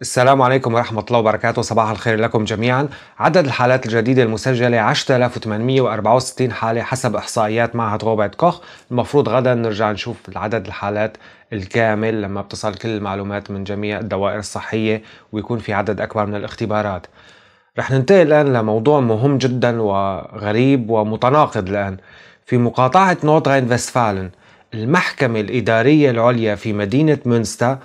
السلام عليكم ورحمة الله وبركاته صباح الخير لكم جميعا عدد الحالات الجديدة المسجلة 10864 حالة حسب إحصائيات معهد روبرت كوخ المفروض غدا نرجع نشوف عدد الحالات الكامل لما بتصل كل المعلومات من جميع الدوائر الصحية ويكون في عدد أكبر من الاختبارات رح ننتقل الآن لموضوع مهم جدا وغريب ومتناقض الآن في مقاطعة نوتغين فيستفالن المحكمة الإدارية العليا في مدينة مونستا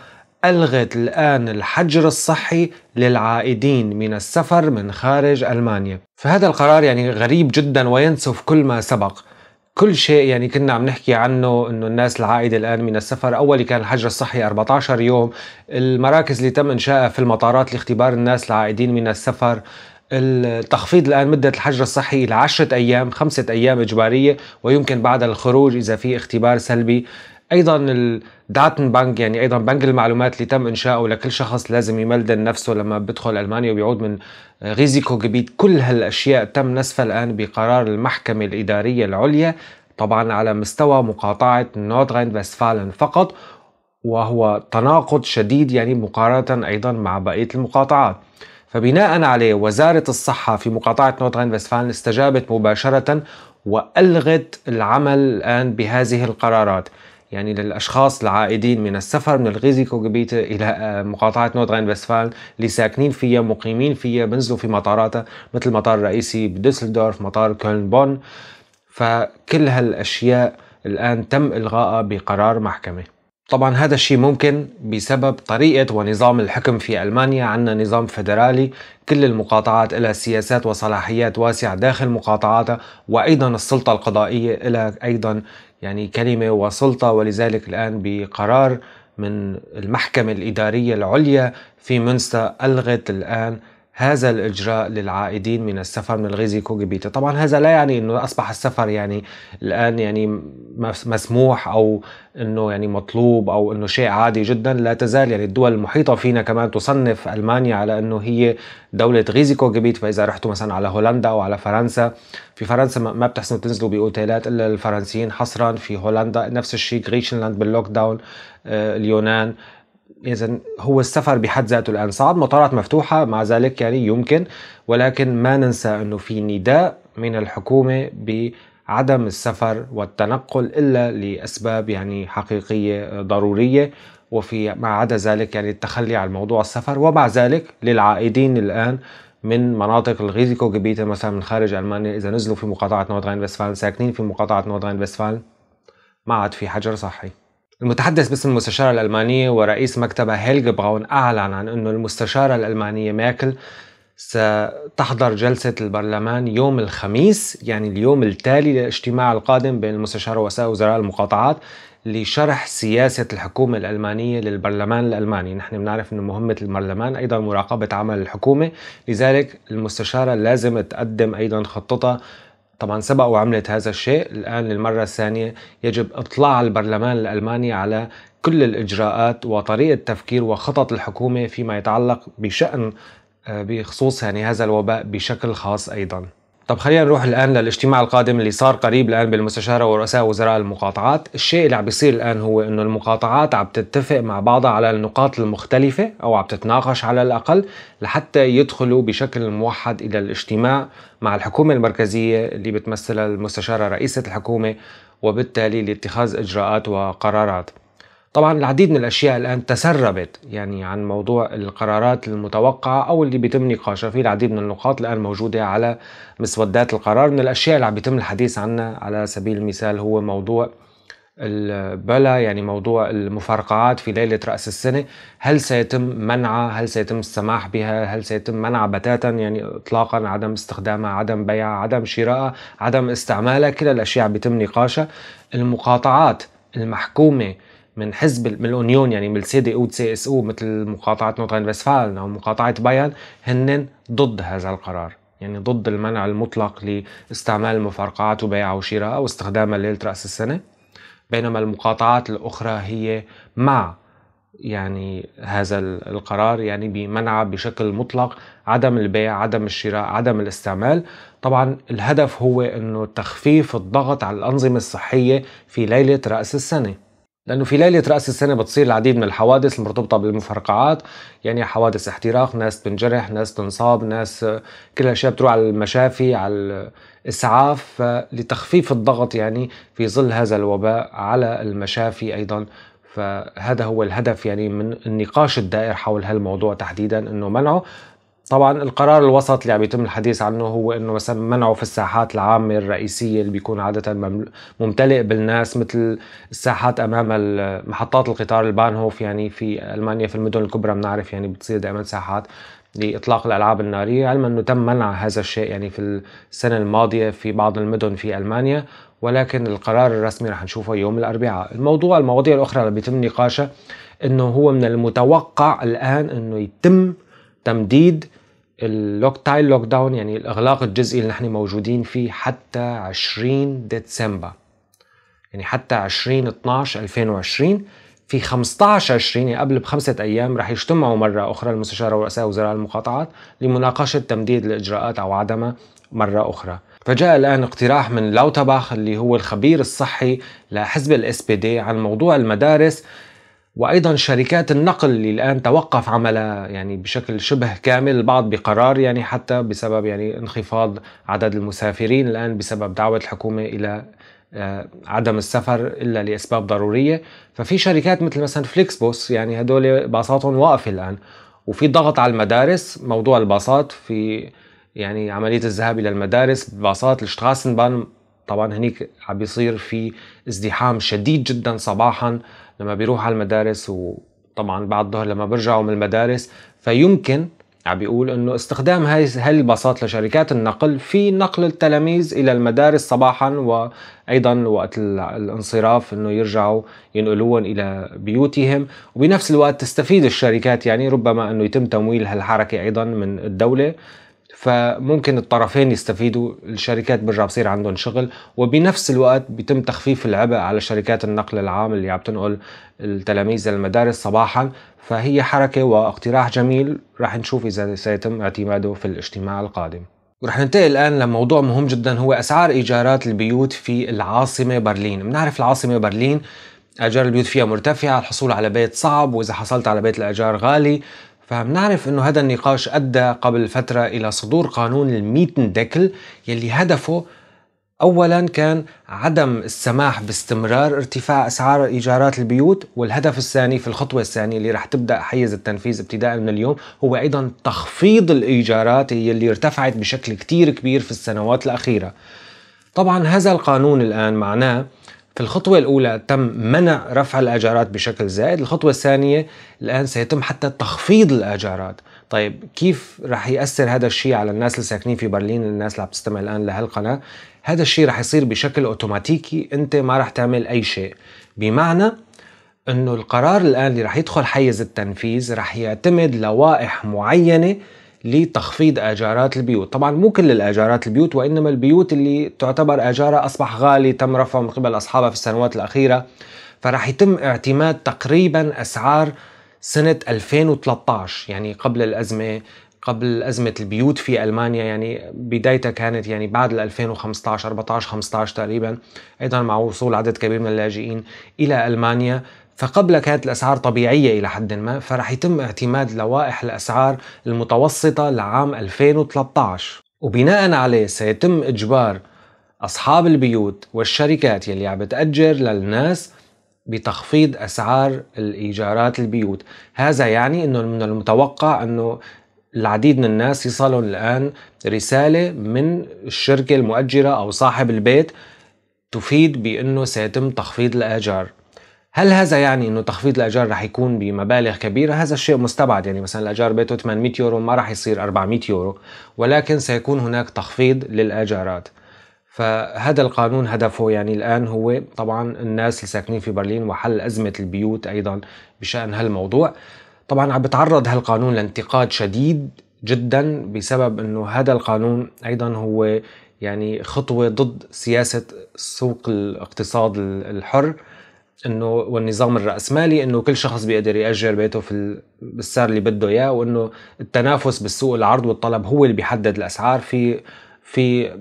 ألغت الآن الحجر الصحي للعائدين من السفر من خارج ألمانيا فهذا القرار يعني غريب جدا وينسف كل ما سبق كل شيء يعني كنا عم نحكي عنه انه الناس العائده الان من السفر اول كان الحجر الصحي 14 يوم المراكز اللي تم انشائها في المطارات لاختبار الناس العائدين من السفر التخفيض الان مده الحجر الصحي الى 10 ايام خمسه ايام اجباريه ويمكن بعدها الخروج اذا في اختبار سلبي ايضا الداتن بانك يعني ايضا بنك المعلومات اللي تم انشاؤه لكل شخص لازم يملدن نفسه لما بدخل المانيا وبيعود من ريزيكو جبيد كل هالاشياء تم نسفها الان بقرار المحكمه الاداريه العليا طبعا على مستوى مقاطعه نوردرين فيستفالن فقط وهو تناقض شديد يعني مقارنه ايضا مع بقيه المقاطعات فبناء عليه وزارة الصحة في مقاطعة نوترين فيستفالن استجابت مباشرة وألغت العمل الآن بهذه القرارات يعني للأشخاص العائدين من السفر من الغيزيكو جبيت إلى آه، مقاطعة نوردرين وستفالن اللي ساكنين فيها مقيمين فيها بنزلوا في مطاراتها مثل المطار الرئيسي بدوسلدورف مطار كولن بون فكل هالأشياء الآن تم إلغائها بقرار محكمة طبعا هذا الشيء ممكن بسبب طريقة ونظام الحكم في ألمانيا عندنا نظام فدرالي كل المقاطعات لها سياسات وصلاحيات واسعة داخل مقاطعاتها وأيضا السلطة القضائية لها أيضا يعني كلمة وسلطة ولذلك الآن بقرار من المحكمة الإدارية العليا في مونستا ألغت الآن هذا الإجراء للعائدين من السفر من الغيزي كوجبيتا طبعا هذا لا يعني أنه أصبح السفر يعني الآن يعني مسموح أو أنه يعني مطلوب أو أنه شيء عادي جدا لا تزال يعني الدول المحيطة فينا كمان تصنف ألمانيا على أنه هي دولة غيزي كوجبيت فإذا رحتوا مثلا على هولندا أو على فرنسا في فرنسا ما بتحسنوا تنزلوا بأوتيلات إلا الفرنسيين حصرا في هولندا نفس الشيء غريشنلاند باللوك داون اليونان إذا هو السفر بحد ذاته الآن صعب مطارات مفتوحة مع ذلك يعني يمكن ولكن ما ننسى أنه في نداء من الحكومة بعدم السفر والتنقل إلا لأسباب يعني حقيقية آه، ضرورية وفي ما عدا ذلك يعني التخلي عن موضوع السفر ومع ذلك للعائدين الآن من مناطق الريزيكو جبيتة مثلا من خارج ألمانيا إذا نزلوا في مقاطعة نورد غاين ساكنين في مقاطعة نورد غاين ما عاد في حجر صحي المتحدث باسم المستشارة الألمانية ورئيس مكتبها هيلغ براون أعلن عن أنه المستشارة الألمانية ميركل ستحضر جلسة البرلمان يوم الخميس يعني اليوم التالي للاجتماع القادم بين المستشار ورؤساء وزراء المقاطعات لشرح سياسة الحكومة الألمانية للبرلمان الألماني نحن بنعرف أن مهمة البرلمان أيضا مراقبة عمل الحكومة لذلك المستشارة لازم تقدم أيضا خطتها طبعا سبق وعملت هذا الشيء الآن للمرة الثانية يجب إطلاع البرلمان الألماني على كل الإجراءات وطريقة تفكير وخطط الحكومة فيما يتعلق بشأن آه، بخصوص يعني هذا الوباء بشكل خاص أيضاً طب خلينا نروح الان للاجتماع القادم اللي صار قريب الان بالمستشاره ورؤساء وزراء المقاطعات، الشيء اللي عم بيصير الان هو انه المقاطعات عم تتفق مع بعضها على النقاط المختلفه او عم تتناقش على الاقل لحتى يدخلوا بشكل موحد الى الاجتماع مع الحكومه المركزيه اللي بتمثلها المستشاره رئيسه الحكومه وبالتالي لاتخاذ اجراءات وقرارات. طبعا العديد من الاشياء الان تسربت يعني عن موضوع القرارات المتوقعه او اللي بيتم نقاشها في العديد من النقاط الان موجوده على مسودات القرار من الاشياء اللي عم بيتم الحديث عنها على سبيل المثال هو موضوع البلا يعني موضوع المفرقعات في ليلة رأس السنة هل سيتم منعها هل سيتم السماح بها هل سيتم منعها بتاتا يعني إطلاقا عدم استخدامها عدم بيعها عدم شرائها عدم استعمالها كل الأشياء بيتم نقاشها المقاطعات المحكومة من حزب من الاونيون يعني من السي دي او سي اس او مثل مقاطعه نوتن فيستفالن او مقاطعه بايرن هن ضد هذا القرار يعني ضد المنع المطلق لاستعمال المفرقعات وبيعها وشرائها واستخدامها ليله راس السنه بينما المقاطعات الاخرى هي مع يعني هذا القرار يعني بمنع بشكل مطلق عدم البيع عدم الشراء عدم الاستعمال طبعا الهدف هو انه تخفيف الضغط على الانظمه الصحيه في ليله راس السنه لأنه في ليلة رأس السنة بتصير العديد من الحوادث المرتبطة بالمفرقعات يعني حوادث احتراق ناس بتنجرح ناس تنصاب ناس كل هالأشياء بتروح على المشافي على الإسعاف لتخفيف الضغط يعني في ظل هذا الوباء على المشافي أيضا فهذا هو الهدف يعني من النقاش الدائر حول هالموضوع تحديدا انه منعه طبعا القرار الوسط اللي عم يتم الحديث عنه هو انه مثلا منعه في الساحات العامه الرئيسيه اللي بيكون عاده ممتلئ بالناس مثل الساحات امام محطات القطار البانهوف يعني في المانيا في المدن الكبرى بنعرف يعني بتصير دائما ساحات لاطلاق الالعاب الناريه علما انه تم منع هذا الشيء يعني في السنه الماضيه في بعض المدن في المانيا ولكن القرار الرسمي رح نشوفه يوم الاربعاء الموضوع المواضيع الاخرى اللي بيتم نقاشها انه هو من المتوقع الان انه يتم تمديد اللوك تايل لوك داون يعني الاغلاق الجزئي اللي نحن موجودين فيه حتى 20 ديسمبر يعني حتى 20 12 2020 في 15 20 يعني قبل بخمسه ايام رح يجتمعوا مره اخرى المستشاره ورؤساء وزراء المقاطعات لمناقشه تمديد الاجراءات او عدمها مره اخرى. فجاء الان اقتراح من لوتباخ اللي هو الخبير الصحي لحزب الاس بي دي عن موضوع المدارس وايضا شركات النقل اللي الان توقف عملها يعني بشكل شبه كامل البعض بقرار يعني حتى بسبب يعني انخفاض عدد المسافرين الان بسبب دعوه الحكومه الى آه، عدم السفر الا لاسباب ضروريه ففي شركات مثل مثلا فليكس بوس يعني هدول باصاتهم واقفه الان وفي ضغط على المدارس موضوع الباصات في يعني عمليه الذهاب الى المدارس باصات الشتراسنبان طبعا هنيك عم بيصير في ازدحام شديد جدا صباحا لما بيروح على المدارس وطبعا بعد الظهر لما بيرجعوا من المدارس فيمكن عم بيقول انه استخدام هاي الباصات لشركات النقل في نقل التلاميذ الى المدارس صباحا وايضا وقت الانصراف انه يرجعوا ينقلوهم الى بيوتهم وبنفس الوقت تستفيد الشركات يعني ربما انه يتم تمويل هالحركه ايضا من الدوله فممكن الطرفين يستفيدوا الشركات برجع بصير عندهم شغل وبنفس الوقت بيتم تخفيف العبء على شركات النقل العام اللي عم تنقل التلاميذ للمدارس صباحا فهي حركة واقتراح جميل رح نشوف إذا سيتم اعتماده في الاجتماع القادم ورح ننتقل الآن لموضوع مهم جدا هو أسعار إيجارات البيوت في العاصمة برلين بنعرف العاصمة برلين أجار البيوت فيها مرتفعة الحصول على بيت صعب وإذا حصلت على بيت الأجار غالي فبنعرف انه هذا النقاش ادى قبل فتره الى صدور قانون الميتن ديكل يلي هدفه اولا كان عدم السماح باستمرار ارتفاع اسعار ايجارات البيوت والهدف الثاني في الخطوه الثانيه اللي رح تبدا حيز التنفيذ ابتداء من اليوم هو ايضا تخفيض الايجارات اللي ارتفعت بشكل كتير كبير في السنوات الاخيره طبعا هذا القانون الان معناه في الخطوة الأولى تم منع رفع الأجارات بشكل زائد الخطوة الثانية الآن سيتم حتى تخفيض الأجارات طيب كيف رح يأثر هذا الشيء على الناس اللي ساكنين في برلين الناس اللي عم تستمع الآن لهالقناة هذا الشيء رح يصير بشكل أوتوماتيكي أنت ما رح تعمل أي شيء بمعنى أنه القرار الآن اللي رح يدخل حيز التنفيذ رح يعتمد لوائح معينة لتخفيض اجارات البيوت طبعا مو كل الاجارات البيوت وانما البيوت اللي تعتبر اجارها اصبح غالي تم رفعه من قبل اصحابها في السنوات الاخيره فراح يتم اعتماد تقريبا اسعار سنه 2013 يعني قبل الازمه قبل أزمة البيوت في ألمانيا يعني بدايتها كانت يعني بعد 2015 14 15 تقريبا أيضا مع وصول عدد كبير من اللاجئين إلى ألمانيا فقبلها كانت الأسعار طبيعية إلى حد ما فرح يتم اعتماد لوائح الأسعار المتوسطة لعام 2013 وبناء عليه سيتم إجبار أصحاب البيوت والشركات يلي عم بتأجر للناس بتخفيض أسعار الإيجارات البيوت هذا يعني أنه من المتوقع أنه العديد من الناس يصلهم الآن رسالة من الشركة المؤجرة أو صاحب البيت تفيد بأنه سيتم تخفيض الآجار هل هذا يعني انه تخفيض الايجار رح يكون بمبالغ كبيره؟ هذا الشيء مستبعد يعني مثلا الاجار بيته 800 يورو ما رح يصير 400 يورو ولكن سيكون هناك تخفيض للايجارات. فهذا القانون هدفه يعني الان هو طبعا الناس اللي ساكنين في برلين وحل ازمه البيوت ايضا بشان هالموضوع. طبعا عم بتعرض هالقانون لانتقاد شديد جدا بسبب انه هذا القانون ايضا هو يعني خطوه ضد سياسه سوق الاقتصاد الحر انه والنظام الراسمالي انه كل شخص بيقدر ياجر بيته في بالسعر اللي بده اياه وانه التنافس بالسوق العرض والطلب هو اللي بيحدد الاسعار في في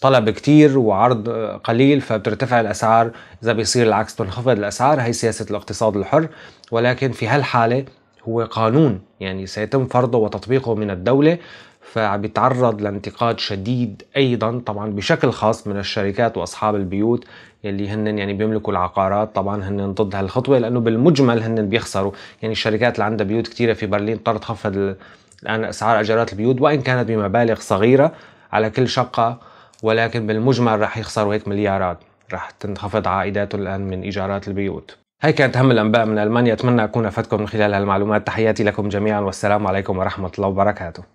طلب كتير وعرض قليل فبترتفع الاسعار اذا بيصير العكس بتنخفض الاسعار هي سياسه الاقتصاد الحر ولكن في هالحاله هو قانون يعني سيتم فرضه وتطبيقه من الدوله فبيتعرض لانتقاد شديد ايضا طبعا بشكل خاص من الشركات واصحاب البيوت اللي هن يعني بيملكوا العقارات طبعا هن ضد هالخطوه لانه بالمجمل هن بيخسروا يعني الشركات اللي عندها بيوت كثيره في برلين اضطرت تخفض الان اسعار اجارات البيوت وان كانت بمبالغ صغيره على كل شقه ولكن بالمجمل راح يخسروا هيك مليارات راح تنخفض عائداته الان من ايجارات البيوت هاي كانت أهم الأنباء من ألمانيا أتمنى أكون أفدتكم من خلال هالمعلومات تحياتي لكم جميعا والسلام عليكم ورحمة الله وبركاته